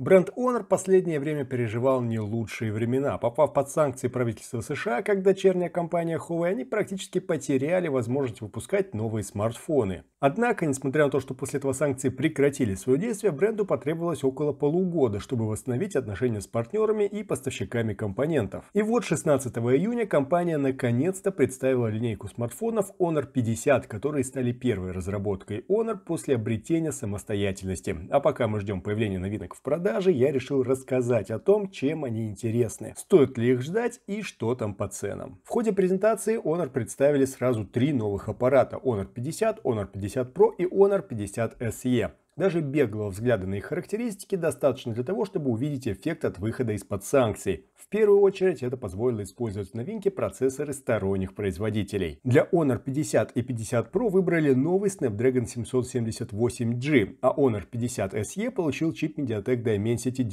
Бренд Honor последнее время переживал не лучшие времена, попав под санкции правительства США, как дочерняя компания Huawei, они практически потеряли возможность выпускать новые смартфоны. Однако, несмотря на то, что после этого санкции прекратили свое действие, бренду потребовалось около полугода, чтобы восстановить отношения с партнерами и поставщиками компонентов. И вот 16 июня компания наконец-то представила линейку смартфонов Honor 50, которые стали первой разработкой Honor после обретения самостоятельности. А пока мы ждем появления новинок в продаже, я решил рассказать о том, чем они интересны, стоит ли их ждать и что там по ценам. В ходе презентации Honor представили сразу три новых аппарата Honor 50, Honor 50 50 Pro и Honor 50 SE. Даже беглого взгляда на их характеристики достаточно для того, чтобы увидеть эффект от выхода из-под санкций. В первую очередь это позволило использовать в новинке процессоры сторонних производителей. Для Honor 50 и 50 Pro выбрали новый Snapdragon 778G, а Honor 50 SE получил чип Mediatek Dimensity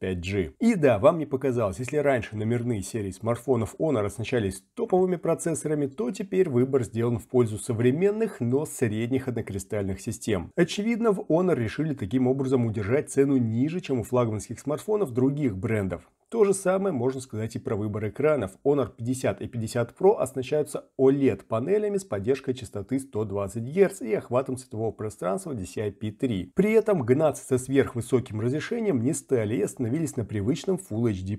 905G. И да, вам не показалось, если раньше номерные серии смартфонов Honor оснащались топовыми процессорами, то теперь выбор сделан в пользу современных, но средних однокристальных систем. Очевидно, в Honor Honor решили таким образом удержать цену ниже, чем у флагманских смартфонов других брендов. То же самое можно сказать и про выбор экранов. Honor 50 и 50 Pro оснащаются OLED-панелями с поддержкой частоты 120 Гц и охватом светового пространства DCI-P3. При этом гнаться со сверхвысоким разрешением не стали и остановились на привычном Full HD+.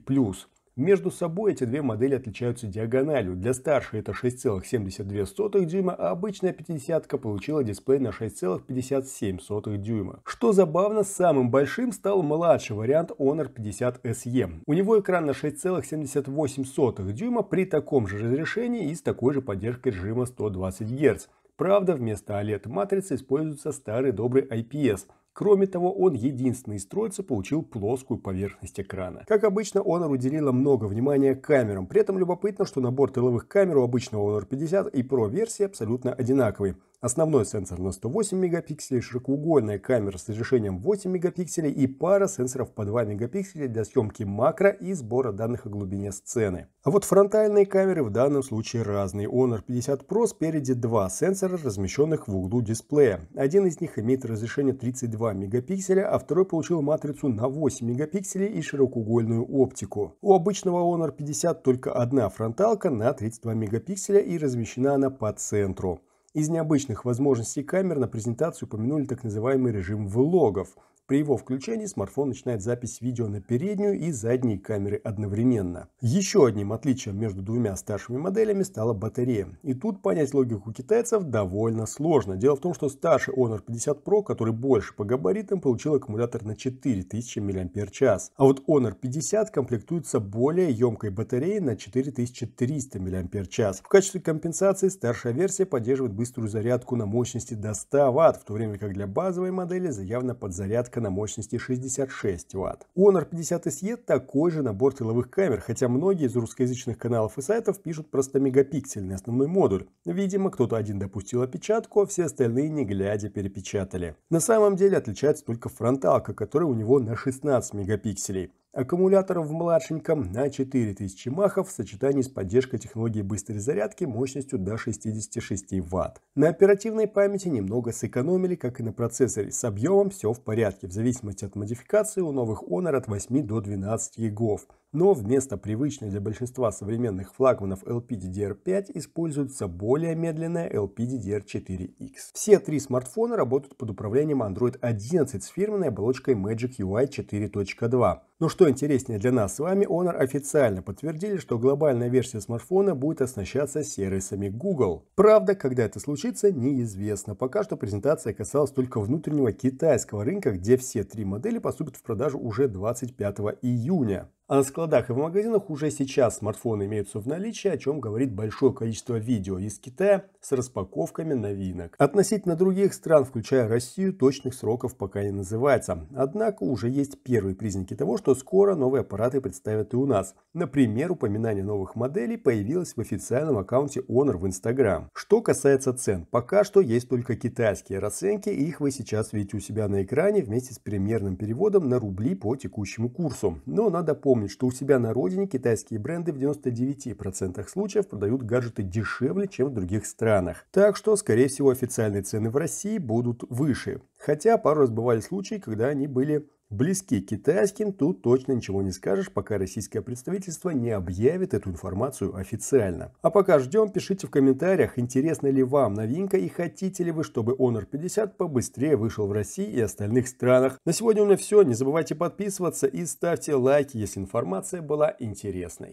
Между собой эти две модели отличаются диагональю. Для старшей это 6,72 дюйма, а обычная 50 получила дисплей на 6,57 дюйма. Что забавно, самым большим стал младший вариант Honor 50 SE. У него экран на 6,78 дюйма при таком же разрешении и с такой же поддержкой режима 120 Гц. Правда, вместо OLED-матрицы используется старый добрый IPS – Кроме того, он единственный из троицы получил плоскую поверхность экрана. Как обычно, Honor уделила много внимания камерам. При этом любопытно, что набор тыловых камер у обычного Honor 50 и Pro версии абсолютно одинаковый. Основной сенсор на 108 мегапикселей, широкоугольная камера с разрешением 8 мегапикселей и пара сенсоров по 2 мегапикселя для съемки макро и сбора данных о глубине сцены. А вот фронтальные камеры в данном случае разные. Honor 50 Pro спереди два сенсора, размещенных в углу дисплея. Один из них имеет разрешение 32 мегапикселя, а второй получил матрицу на 8 мегапикселей и широкоугольную оптику. У обычного Honor 50 только одна фронталка на 32 мегапикселя и размещена она по центру. Из необычных возможностей камер на презентацию упомянули так называемый режим влогов – при его включении смартфон начинает запись видео на переднюю и задние камеры одновременно. Еще одним отличием между двумя старшими моделями стала батарея. И тут понять логику китайцев довольно сложно. Дело в том, что старший Honor 50 Pro, который больше по габаритам, получил аккумулятор на 4000 мАч. А вот Honor 50 комплектуется более емкой батареей на 4300 мАч. В качестве компенсации старшая версия поддерживает быструю зарядку на мощности до 100 Вт, в то время как для базовой модели заявлена подзарядка на мощности 66 Вт. У Honor 50 SE такой же набор тыловых камер, хотя многие из русскоязычных каналов и сайтов пишут просто мегапиксельный основной модуль. Видимо, кто-то один допустил опечатку, а все остальные не глядя перепечатали. На самом деле отличается только фронталка, которая у него на 16 мегапикселей аккумуляторов в младшеньком на 4000 махов в сочетании с поддержкой технологии быстрой зарядки мощностью до 66 Вт. На оперативной памяти немного сэкономили, как и на процессоре. С объемом все в порядке. В зависимости от модификации у новых Honor от 8 до 12 гигов но вместо привычной для большинства современных флагманов LPDDR5 используется более медленная LPDDR4X. Все три смартфона работают под управлением Android 11 с фирменной оболочкой Magic UI 4.2. Но что интереснее для нас с вами, Honor официально подтвердили, что глобальная версия смартфона будет оснащаться сервисами Google. Правда, когда это случится, неизвестно. Пока что презентация касалась только внутреннего китайского рынка, где все три модели поступят в продажу уже 25 июня. А на складах и в магазинах уже сейчас смартфоны имеются в наличии, о чем говорит большое количество видео из Китая с распаковками новинок. Относительно других стран, включая Россию, точных сроков пока не называется. Однако уже есть первые признаки того, что скоро новые аппараты представят и у нас. Например, упоминание новых моделей появилось в официальном аккаунте Honor в Instagram. Что касается цен, пока что есть только китайские расценки, и их вы сейчас видите у себя на экране вместе с примерным переводом на рубли по текущему курсу. Но надо помнить, напомнить, что у себя на родине китайские бренды в 99% случаев продают гаджеты дешевле, чем в других странах. Так что, скорее всего, официальные цены в России будут выше. Хотя пару раз бывали случаи, когда они были близки к китайским, тут точно ничего не скажешь, пока российское представительство не объявит эту информацию официально. А пока ждем, пишите в комментариях, интересна ли вам новинка и хотите ли вы, чтобы Honor 50 побыстрее вышел в России и остальных странах. На сегодня у меня все. Не забывайте подписываться и ставьте лайки, если информация была интересной.